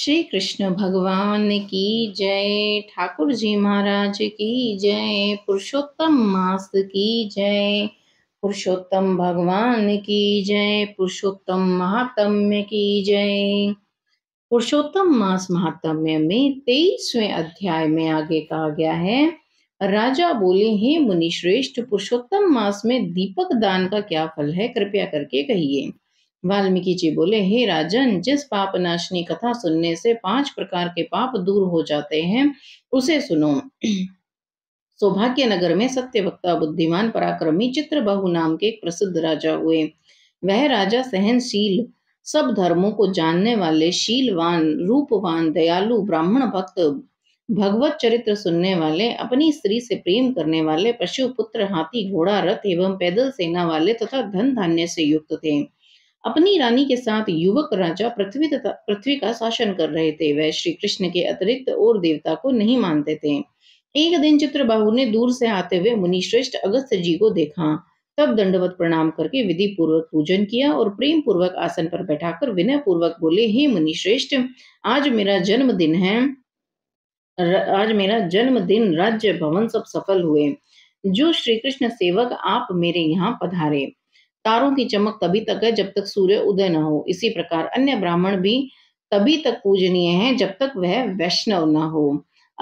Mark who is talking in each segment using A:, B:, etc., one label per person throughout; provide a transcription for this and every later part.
A: श्री कृष्ण भगवान की जय ठाकुर जी महाराज की जय पुरुषोत्तम मास की जय पुरुषोत्तम भगवान की जय पुरुषोत्तम महात्म्य की जय पुरुषोत्तम मास महात्म्य में तेईसवें अध्याय में आगे कहा गया है राजा बोले हे मुनिश्रेष्ठ पुरुषोत्तम मास में दीपक दान का क्या फल है कृपया करके कहिए वाल्मीकि जी बोले हे राजन जिस पाप नाशनी कथा सुनने से पांच प्रकार के पाप दूर हो जाते हैं उसे सुनो सौभाग्य नगर में सत्य वक्ता बुद्धिमान पराक्रमी बहु नाम के एक प्रसिद्ध राजा हुए वह राजा सहनशील सब धर्मों को जानने वाले शीलवान रूपवान दयालु ब्राह्मण भक्त भगवत चरित्र सुनने वाले अपनी स्त्री से प्रेम करने वाले पशु पुत्र हाथी घोड़ा रथ एवं पैदल सेना वाले तथा धन धान्य से युक्त थे अपनी रानी के साथ युवक राजा पृथ्वी तथा पृथ्वी का शासन कर रहे थे वह श्री कृष्ण के अतिरिक्त और देवता को नहीं मानते थे एक दिन चित्रबाहु ने दूर से आते हुए मुनिश्रेष्ठ अगस्त जी को देखा तब दंडवत प्रणाम करके विधि पूर्वक पूजन किया और प्रेम पूर्वक आसन पर बैठाकर विनय पूर्वक बोले हे मुनिश्रेष्ठ आज मेरा जन्मदिन है आज मेरा जन्मदिन राज्य भवन सब सफल हुए जो श्री कृष्ण सेवक आप मेरे यहाँ पधारे तारों की चमक तभी तक है जब तक सूर्य उदय न हो इसी प्रकार अन्य ब्राह्मण भी तभी तक पूजनीय हैं जब तक वह वैष्णव न हो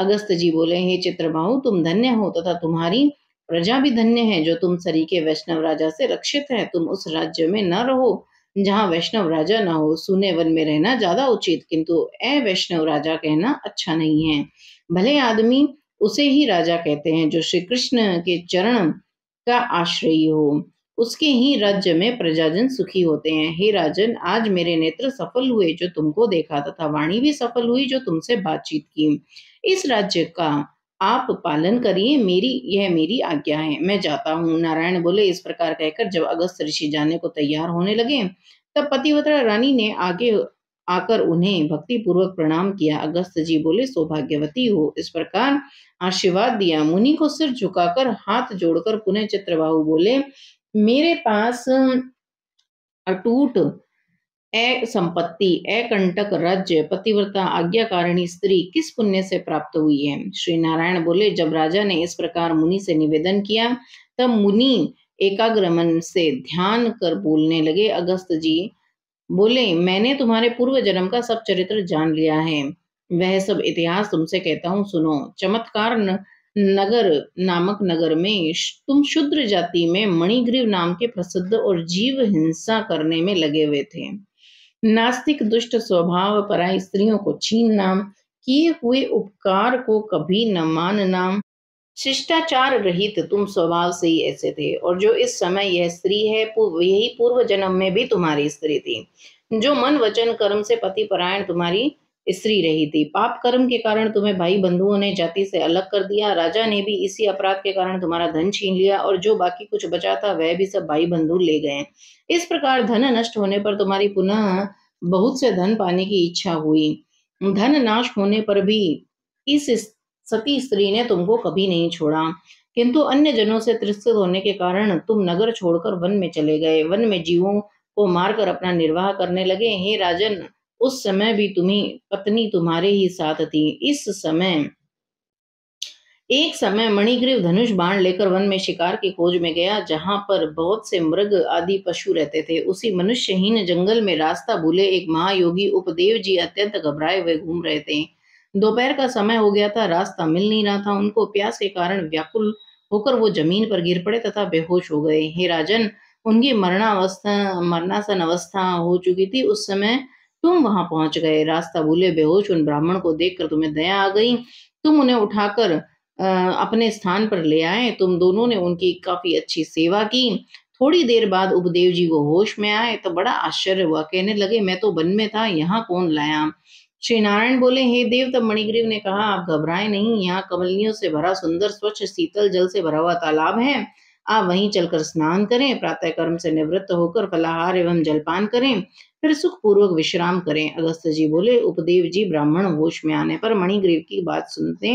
A: अगस्त जी बोले हे चित्रबाहु तुम धन्य हो तथा तुम्हारी प्रजा भी धन्य है जो तुम सरी के वैष्णव राजा से रक्षित है तुम उस राज्य में न रहो जहाँ वैष्णव राजा न हो सुने वन में रहना ज्यादा उचित किंतु ए वैष्णव राजा कहना अच्छा नहीं है भले आदमी उसे ही राजा कहते हैं जो श्री कृष्ण के चरण का आश्रय हो उसके ही राज्य में प्रजाजन सुखी होते हैं हे राजन आज मेरे नेत्र सफल हुए जो तुमको देखा तथा वाणी भी सफल हुई जो तुमसे बातचीत की इस राज्य का आप पालन करिए मेरी यह मेरी आज्ञा है मैं जाता हूँ नारायण बोले इस प्रकार कहकर जब अगस्त ऋषि जाने को तैयार होने लगे तब पतिवत्रा रानी ने आगे आकर उन्हें भक्ति पूर्वक प्रणाम किया अगस्त जी बोले सौभाग्यवती हो इस प्रकार आशीर्वाद दिया मुनि को सिर झुकाकर हाथ जोड़कर पुनः चित्रबाहु बोले मेरे पास अटूट संपत्ति अकंटक राज्य पतिव्रता आज्ञाकारिणी स्त्री किस पुण्य से प्राप्त हुई है श्री नारायण बोले जब राजा ने इस प्रकार मुनि से निवेदन किया तब मुनि एकाग्रमन से ध्यान कर बोलने लगे अगस्त जी बोले मैंने तुम्हारे पूर्व जन्म का सब चरित्र जान लिया है वह सब इतिहास तुमसे कहता हूँ सुनो चमत्कार न, नगर नामक नगर में तुम शुद्र जाति में मणिग्रीव नाम के प्रसिद्ध और जीव हिंसा करने में लगे हुए थे नास्तिक दुष्ट स्वभाव पराय स्त्रियों को छीन नाम किए हुए उपकार को कभी न मान नाम शिष्टाचार रहित तुम स्वभाव से ही ऐसे थे और जो इस समय यह स्त्री है यही पूर्व जन्म में भी तुम्हारी स्त्री थी जो मन वचन कर्म से पति परायण तुम्हारी स्त्री रही थी पाप कर्म के कारण तुम्हें भाई बंधुओं ने जाति से अलग कर दिया राजा ने भी इसी अपराध के कारण तुम्हारा धन छीन लिया और जो बाकी कुछ बचा था वह भी सब भाई बंधु ले गए इस प्रकार धन नष्ट होने पर तुम्हारी पुनः बहुत से धन पाने की इच्छा हुई धन नाश होने पर भी इस सती स्त्री ने तुमको कभी नहीं छोड़ा किंतु अन्य जनों से त्रिस्त होने के कारण तुम नगर छोड़कर वन में चले गए वन में जीवों को मारकर अपना निर्वाह करने लगे हे राजन उस समय भी तुम्हें पत्नी तुम्हारे ही साथ थी इस समय एक समय मणिग्रीव धनुष बाण लेकर वन में शिकार की खोज में गया जहां पर बहुत से मृग आदि पशु रहते थे उसी मनुष्यहीन जंगल में रास्ता भूले एक महायोगी उपदेव जी अत्यंत घबराए हुए घूम रहे थे दोपहर का समय हो गया था रास्ता मिल नहीं रहा था उनको प्यास के कारण व्याकुल होकर वो जमीन पर गिर पड़े तथा बेहोश हो गए हे राजन उनकी मरणावस्था मरणासन अवस्था हो चुकी थी उस समय तुम वहां पहुंच गए रास्ता भूले बेहोश उन ब्राह्मण को देखकर तुम्हें दया आ गई तुम उन्हें उठाकर अपने स्थान पर ले आए तुम दोनों ने उनकी काफी अच्छी सेवा की थोड़ी देर बाद उपदेव जी को होश में आए तो बड़ा आश्चर्य हुआ कहने लगे मैं तो वन में था यहाँ कौन लाया श्री नारायण बोले हे देव तब मणिग्रीव ने कहा आप घबराए नहीं यहाँ कमलियों से भरा सुंदर स्वच्छ शीतल जल से भरा हुआ तालाब है आप वहीं चलकर स्नान करें प्रातः कर्म से निवृत्त होकर फलाहार एवं जलपान करें फिर सुखपूर्वक विश्राम करें अगस्त जी बोले उपदेव जी ब्राह्मण होश में आने पर मणिग्रीव की बात सुनते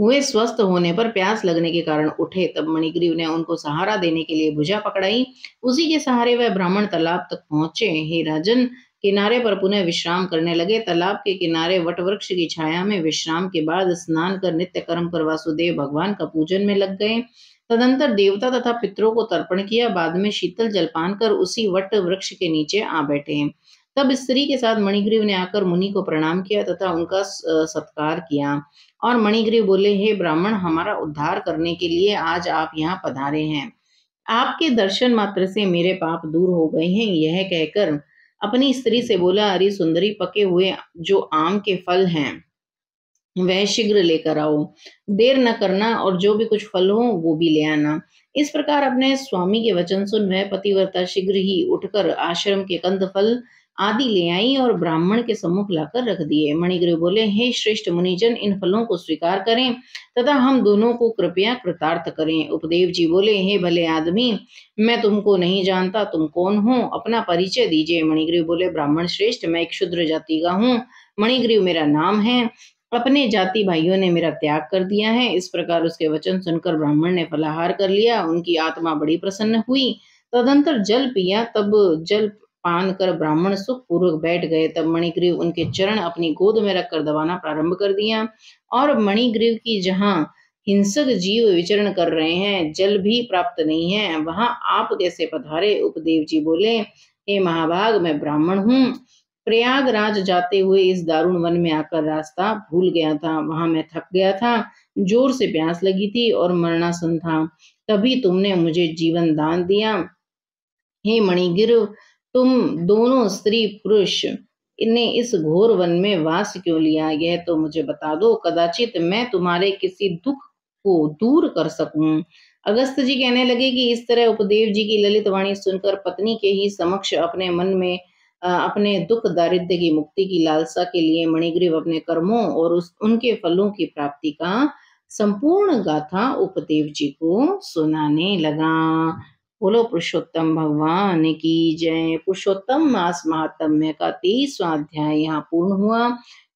A: हुए स्वस्थ होने पर प्यास लगने के कारण उठे तब मणिग्रीव ने उनको सहारा देने के लिए भुजा पकड़ाई उसी के सहारे वह ब्राह्मण तालाब तक पहुंचे हे राजन किनारे पर पुनः विश्राम करने लगे तालाब के किनारे वटवृक्ष की छाया में विश्राम के बाद स्नान कर नित्य कर्म पर वासुदेव भगवान का पूजन में लग गए तदंतर देवता तथा पितरों को तर्पण किया बाद में शीतल जलपान कर उसी वट वृक्ष के नीचे आ बैठे तब स्त्री के साथ मणिग्रीव ने आकर मुनि को प्रणाम किया तथा उनका सत्कार किया और मणिग्रीव बोले हे ब्राह्मण हमारा उद्धार करने के लिए आज आप यहाँ पधारे हैं आपके दर्शन मात्र से मेरे पाप दूर हो गए हैं यह कहकर अपनी स्त्री से बोला अरे सुंदरी पके हुए जो आम के फल हैं वह शीघ्र लेकर आओ देर न करना और जो भी कुछ फल हो वो भी ले आना इस प्रकार अपने स्वामी के वचन सुन वह पतिव्रता शीघ्र ही उठकर आश्रम के कंद फल आदि ले आई और ब्राह्मण के सम्मुख लाकर रख दिए मणिग्रह बोले हे श्रेष्ठ मुनिजन इन फलों को स्वीकार करें तथा हम दोनों को कृपया कृतार्थ करें उपदेव जी बोले हे भले आदमी मैं तुमको नहीं जानता तुम कौन हो अपना परिचय दीजिए मणिग्रह बोले ब्राह्मण श्रेष्ठ मैं एक क्षुद्र जाति का हूँ मणिग्रीव मेरा नाम है अपने जाति भाइयों ने मेरा त्याग कर दिया है इस प्रकार उसके वचन सुनकर ब्राह्मण ने फलाहार कर लिया उनकी आत्मा बड़ी प्रसन्न हुई तदंतर जल पिया तब जल पान कर ब्राह्मण सुखपूर्वक बैठ गए तब मणिग्रीव उनके चरण अपनी गोद में रखकर दबाना प्रारंभ कर दिया और मणिग्रीव की जहाँ हिंसक जीव विचरण कर रहे हैं जल भी प्राप्त नहीं है वहां आप कैसे पधारे उपदेव जी बोले हे महाभाग मैं ब्राह्मण हूँ प्रयागराज जाते हुए इस दारुण वन में आकर रास्ता भूल गया था वहां मैं थक गया था जोर से प्यास लगी थी और सुन था तभी तुमने मुझे जीवन दान दिया हे मणिगिर तुम दोनों स्त्री पुरुष ने इस घोर वन में वास क्यों लिया यह तो मुझे बता दो कदाचित मैं तुम्हारे किसी दुख को दूर कर सकूं अगस्त जी कहने लगे कि इस तरह उपदेव जी की ललित वाणी सुनकर पत्नी के ही समक्ष अपने मन में अपने दुख दारिद्र्य की मुक्ति की लालसा के लिए मणिग्रीव अपने कर्मों और उस उनके फलों की प्राप्ति का संपूर्ण गाथा उपदेव जी को सुनाने लगा बोलो पुरुषोत्तम भगवान की जय पुरुषोत्तम मास महात्म्य का तेईसवा अध्याय यहाँ पूर्ण हुआ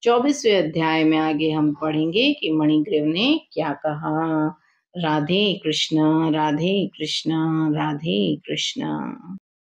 A: चौबीसवें अध्याय में आगे हम पढ़ेंगे कि मणिग्रेव ने क्या कहा राधे कृष्णा राधे कृष्णा राधे कृष्णा